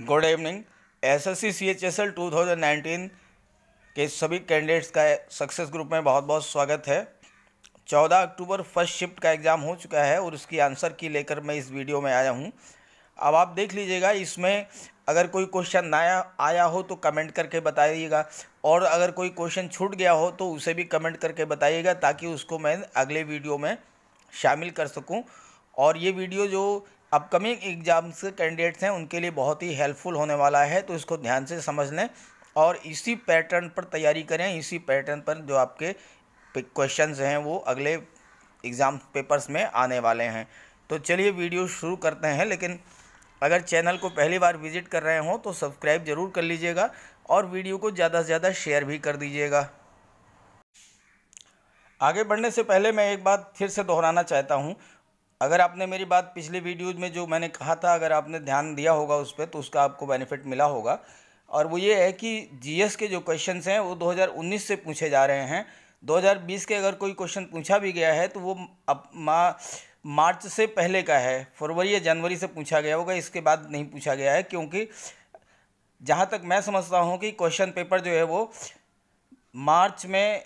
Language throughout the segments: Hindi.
good evening S S C C H S L two thousand nineteen के सभी कैंडिडेट्स का सक्सेस ग्रुप में बहुत बहुत स्वागत है चौदह अक्टूबर फर्स्ट शिफ्ट का एग्ज़ाम हो चुका है और उसकी आंसर की लेकर मैं इस वीडियो में आया हूँ अब आप देख लीजिएगा इसमें अगर कोई क्वेश्चन नया आया हो तो कमेंट करके बताइएगा और अगर कोई क्वेश्चन छूट गया हो तो उसे भी कमेंट करके बताइएगा ताकि उसको मैं अगले वीडियो में शामिल कर सकूँ और ये वीडियो जो अपकमिंग एग्ज़ाम्स के कैंडिडेट्स हैं उनके लिए बहुत ही हेल्पफुल होने वाला है तो इसको ध्यान से समझ लें और इसी पैटर्न पर तैयारी करें इसी पैटर्न पर जो आपके क्वेश्चंस हैं वो अगले एग्ज़ाम पेपर्स में आने वाले हैं तो चलिए वीडियो शुरू करते हैं लेकिन अगर चैनल को पहली बार विजिट कर रहे हों तो सब्सक्राइब ज़रूर कर लीजिएगा और वीडियो को ज़्यादा से ज़्यादा शेयर भी कर दीजिएगा आगे बढ़ने से पहले मैं एक बात फिर से दोहराना चाहता हूँ अगर आपने मेरी बात पिछले वीडियोज़ में जो मैंने कहा था अगर आपने ध्यान दिया होगा उस पर तो उसका आपको बेनिफिट मिला होगा और वो ये है कि जीएस के जो क्वेश्चन हैं वो 2019 से पूछे जा रहे हैं 2020 के अगर कोई क्वेश्चन पूछा भी गया है तो वो अब मा, मार्च से पहले का है फरवरी या जनवरी से पूछा गया होगा इसके बाद नहीं पूछा गया है क्योंकि जहाँ तक मैं समझता हूँ कि क्वेश्चन पेपर जो है वो मार्च में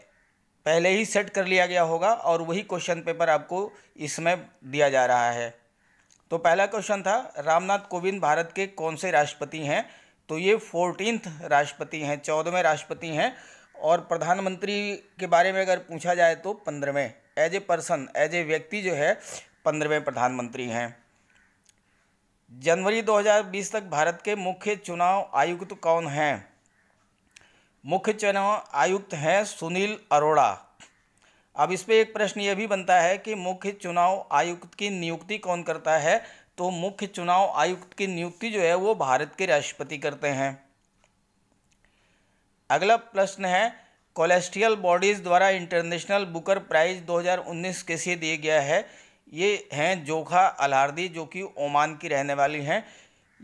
पहले ही सेट कर लिया गया होगा और वही क्वेश्चन पेपर आपको इसमें दिया जा रहा है तो पहला क्वेश्चन था रामनाथ कोविंद भारत के कौन से राष्ट्रपति हैं तो ये फोर्टीनथ राष्ट्रपति हैं चौदहवें राष्ट्रपति हैं और प्रधानमंत्री के बारे में अगर पूछा जाए तो पंद्रहवें age a person age a व्यक्ति जो है पंद्रहवें प्रधानमंत्री हैं जनवरी 2020 तक भारत के मुख्य चुनाव आयुक्त कौन हैं मुख्य चुनाव आयुक्त हैं सुनील अरोड़ा अब इस पर एक प्रश्न ये भी बनता है कि मुख्य चुनाव आयुक्त की नियुक्ति कौन करता है तो मुख्य चुनाव आयुक्त की नियुक्ति जो है वो भारत के राष्ट्रपति करते हैं अगला प्रश्न है कोलेस्ट्रियल बॉडीज़ द्वारा इंटरनेशनल बुकर प्राइज़ 2019 किसे दिया गया है ये हैं जोखा अलहारदी जो कि ओमान की रहने वाली हैं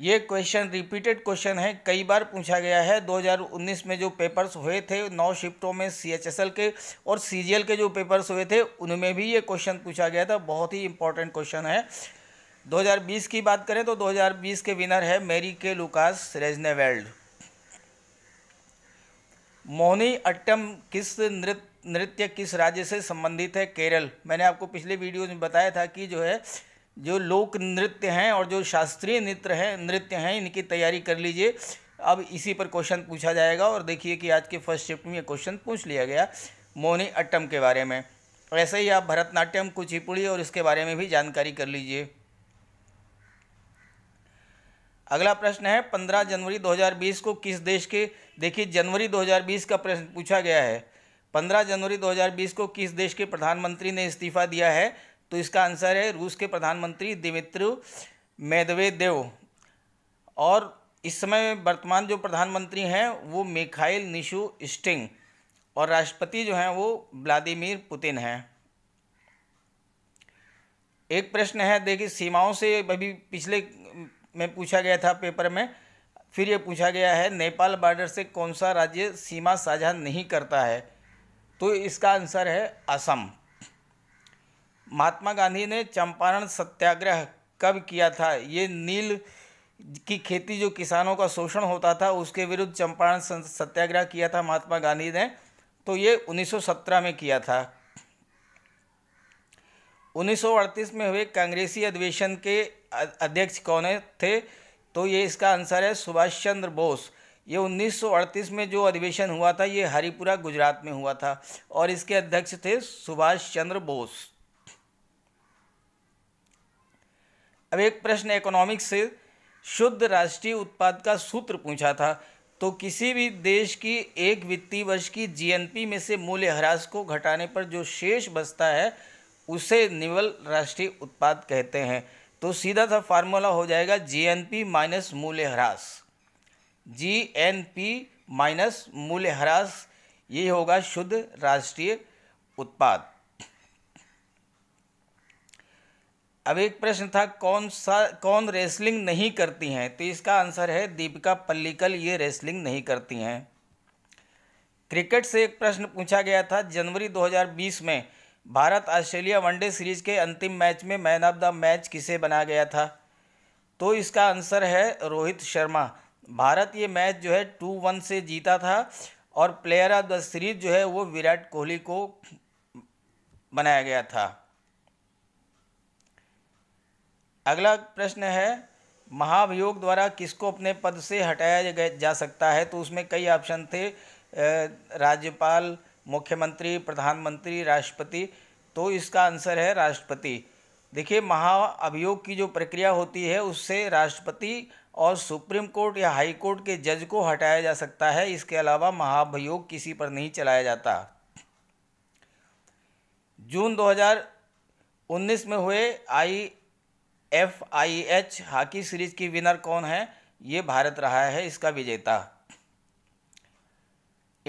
ये क्वेश्चन रिपीटेड क्वेश्चन है कई बार पूछा गया है 2019 में जो पेपर्स हुए थे नौ शिफ्टों में सी के और सी के जो पेपर्स हुए थे उनमें भी ये क्वेश्चन पूछा गया था बहुत ही इंपॉर्टेंट क्वेश्चन है 2020 की बात करें तो 2020 के विनर है मेरी के लुकास रेजनेवेल्ड मोहनी अट्टम किस नृत्य नृत्य किस राज्य से संबंधित है केरल मैंने आपको पिछले वीडियो में बताया था कि जो है जो लोक नृत्य हैं और जो शास्त्रीय नृत्य हैं नृत्य हैं इनकी तैयारी कर लीजिए अब इसी पर क्वेश्चन पूछा जाएगा और देखिए कि आज के फर्स्ट शिफ्ट में ये क्वेश्चन पूछ लिया गया मोनी अट्टम के बारे में ऐसे ही आप भरतनाट्यम कुचिपुड़ी और इसके बारे में भी जानकारी कर लीजिए अगला प्रश्न है पंद्रह जनवरी 2020 को किस देश के देखिए जनवरी 2020 का प्रश्न पूछा गया है पंद्रह जनवरी 2020 को किस देश के प्रधानमंत्री ने इस्तीफा दिया है तो इसका आंसर है रूस के प्रधानमंत्री दिमित्र मेदवेदेव और इस समय वर्तमान जो प्रधानमंत्री हैं वो मिखाइल निशु स्टिंग और राष्ट्रपति जो हैं वो व्लादिमीर पुतिन हैं एक प्रश्न है देखिए सीमाओं से अभी पिछले में पूछा गया था पेपर में फिर ये पूछा गया है नेपाल बॉर्डर से कौन सा राज्य सीमा साझा नहीं करता है तो इसका आंसर है असम महात्मा गांधी ने चंपारण सत्याग्रह कब किया था ये नील की खेती जो किसानों का शोषण होता था उसके विरुद्ध चंपारण सत्याग्रह किया था महात्मा गांधी ने तो ये 1917 में किया था 1938 में हुए कांग्रेसी अधिवेशन के अध्यक्ष कौन थे तो ये इसका आंसर है सुभाष चंद्र बोस ये 1938 में जो अधिवेशन हुआ था ये हरिपुरा गुजरात में हुआ था और इसके अध्यक्ष थे सुभाष चंद्र बोस अब एक प्रश्न इकोनॉमिक्स से शुद्ध राष्ट्रीय उत्पाद का सूत्र पूछा था तो किसी भी देश की एक वित्तीय वर्ष की जीएनपी में से मूल्य ह्रास को घटाने पर जो शेष बचता है उसे निवल राष्ट्रीय उत्पाद कहते हैं तो सीधा सा फार्मूला हो जाएगा जीएनपी माइनस ह्रास जी एन पी माइनस ह्रास ये होगा शुद्ध राष्ट्रीय उत्पाद अब एक प्रश्न था कौन सा कौन रेसलिंग नहीं करती हैं तो इसका आंसर है दीपिका पल्लिकल ये रेसलिंग नहीं करती हैं क्रिकेट से एक प्रश्न पूछा गया था जनवरी 2020 में भारत ऑस्ट्रेलिया वनडे सीरीज के अंतिम मैच में मैन ऑफ द मैच किसे बना गया था तो इसका आंसर है रोहित शर्मा भारत ये मैच जो है टू वन से जीता था और प्लेयर ऑफ द सीरीज जो है वो विराट कोहली को बनाया गया था अगला प्रश्न है महाभियोग द्वारा किसको अपने पद से हटाया जा सकता है तो उसमें कई ऑप्शन थे राज्यपाल मुख्यमंत्री प्रधानमंत्री राष्ट्रपति तो इसका आंसर है राष्ट्रपति देखिए महाअभियोग की जो प्रक्रिया होती है उससे राष्ट्रपति और सुप्रीम कोर्ट या हाई कोर्ट के जज को हटाया जा सकता है इसके अलावा महाभियोग किसी पर नहीं चलाया जाता जून 2019 में हुए I F I H hockey series की विनर कौन है ये भारत रहा है इसका विजेता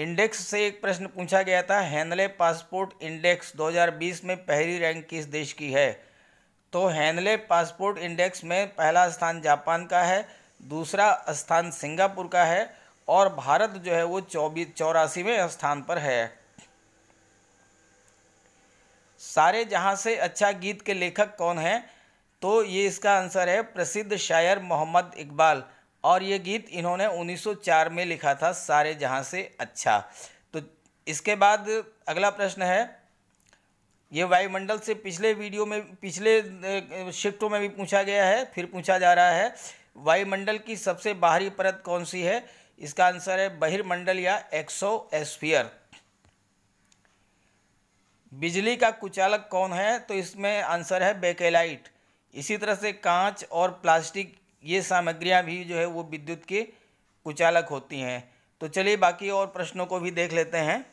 इंडेक्स से एक प्रश्न पूछा गया था हैनले पासपोर्ट इंडेक्स 2020 में पहली रैंक किस देश की है तो हैनले पासपोर्ट इंडेक्स में पहला स्थान जापान का है दूसरा स्थान सिंगापुर का है और भारत जो है वो चौबीस चौरासीवें स्थान पर है सारे जहां से अच्छा गीत के लेखक कौन हैं तो ये इसका आंसर है प्रसिद्ध शायर मोहम्मद इकबाल और ये गीत इन्होंने 1904 में लिखा था सारे जहाँ से अच्छा तो इसके बाद अगला प्रश्न है ये वायुमंडल से पिछले वीडियो में पिछले शिफ्टों में भी पूछा गया है फिर पूछा जा रहा है वायुमंडल की सबसे बाहरी परत कौन सी है इसका आंसर है बहिर्मंडल या एक्सो एस्फियर बिजली का कुचालक कौन है तो इसमें आंसर है बेकेलाइट इसी तरह से कांच और प्लास्टिक ये सामग्रियाँ भी जो है वो विद्युत के कुचालक होती हैं तो चलिए बाकी और प्रश्नों को भी देख लेते हैं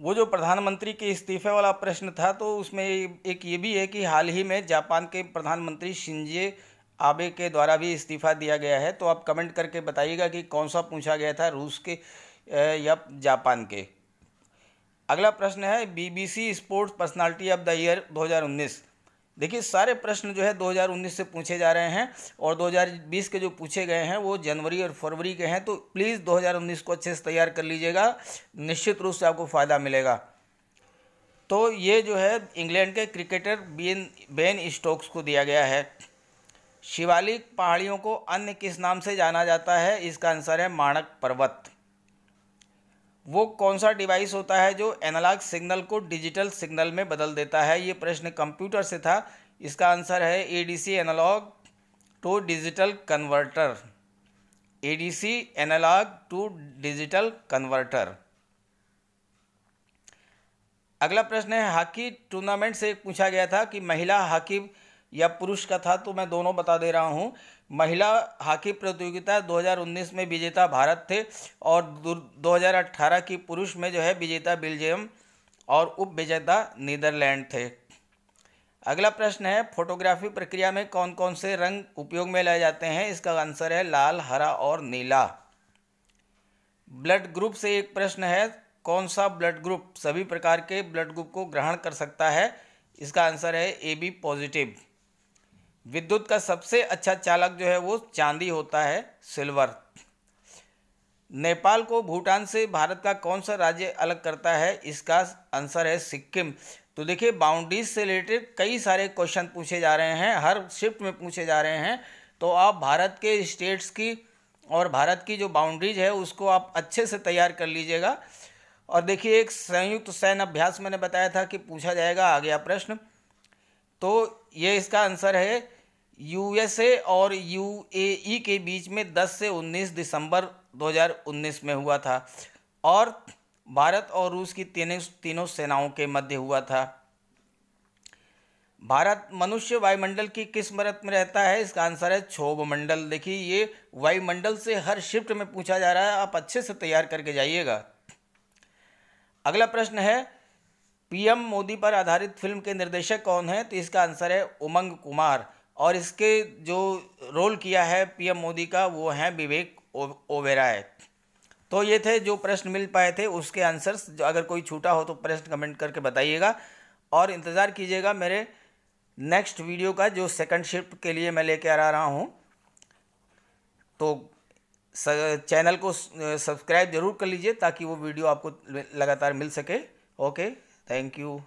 वो जो प्रधानमंत्री के इस्तीफे वाला प्रश्न था तो उसमें एक ये भी है कि हाल ही में जापान के प्रधानमंत्री शिंजे आबे के द्वारा भी इस्तीफा दिया गया है तो आप कमेंट करके बताइएगा कि कौन सा पूछा गया था रूस के या जापान के अगला प्रश्न है BBC Sports Personality of the Year देखिए सारे प्रश्न जो है 2019 से पूछे जा रहे हैं और 2020 के जो पूछे गए हैं वो जनवरी और फरवरी के हैं तो प्लीज़ 2019 को अच्छे से तैयार कर लीजिएगा निश्चित रूप से आपको फ़ायदा मिलेगा तो ये जो है इंग्लैंड के क्रिकेटर बेन बेन स्टोक्स को दिया गया है शिवालिक पहाड़ियों को अन्य किस नाम से जाना जाता है इसका आंसर है माणक पर्वत वो कौन सा डिवाइस होता है जो एनालॉग सिग्नल को डिजिटल सिग्नल में बदल देता है ये प्रश्न कंप्यूटर से था इसका आंसर है ADC analog to digital converter ADC analog to digital converter अगला प्रश्न है हॉकी टूर्नामेंट से पूछा गया था कि महिला हॉकी या पुरुष का था तो मैं दोनों बता दे रहा हूँ महिला हॉकी प्रतियोगिता 2019 में विजेता भारत थे और 2018 की पुरुष में जो है विजेता बेल्जियम और उप विजेता नीदरलैंड थे अगला प्रश्न है फोटोग्राफी प्रक्रिया में कौन कौन से रंग उपयोग में लाए जाते हैं इसका आंसर है लाल हरा और नीला ब्लड ग्रुप से एक प्रश्न है कौन सा ब्लड ग्रुप सभी प्रकार के ब्लड ग्रुप को ग्रहण कर सकता है इसका आंसर है ए बी पॉजिटिव विद्युत का सबसे अच्छा चालक जो है वो चांदी होता है सिल्वर नेपाल को भूटान से भारत का कौन सा राज्य अलग करता है इसका आंसर है सिक्किम तो देखिए बाउंड्रीज से रिलेटेड कई सारे क्वेश्चन पूछे जा रहे हैं हर शिफ्ट में पूछे जा रहे हैं तो आप भारत के स्टेट्स की और भारत की जो बाउंड्रीज है उसको आप अच्छे से तैयार कर लीजिएगा और देखिए एक संयुक्त सैन्य अभ्यास मैंने बताया था कि पूछा जाएगा आ गया प्रश्न तो ये इसका आंसर है यूएसए और यूएई के बीच में 10 से 19 दिसंबर 2019 में हुआ था और भारत और रूस की तीन तीनों सेनाओं के मध्य हुआ था भारत मनुष्य वायुमंडल की किस मरत में रहता है इसका आंसर है क्षोभ मंडल देखिए ये वायुमंडल से हर शिफ्ट में पूछा जा रहा है आप अच्छे से तैयार करके जाइएगा अगला प्रश्न है पीएम मोदी पर आधारित फिल्म के निर्देशक कौन है तो इसका आंसर है उमंग कुमार और इसके जो रोल किया है पीएम मोदी का वो हैं विवेक ओबेराय तो ये थे जो प्रश्न मिल पाए थे उसके आंसर्स जो अगर कोई छूटा हो तो प्रश्न कमेंट करके बताइएगा और इंतज़ार कीजिएगा मेरे नेक्स्ट वीडियो का जो सेकंड शिफ्ट के लिए मैं लेके आ रहा हूँ तो चैनल को सब्सक्राइब जरूर कर लीजिए ताकि वो वीडियो आपको लगातार मिल सके ओके थैंक यू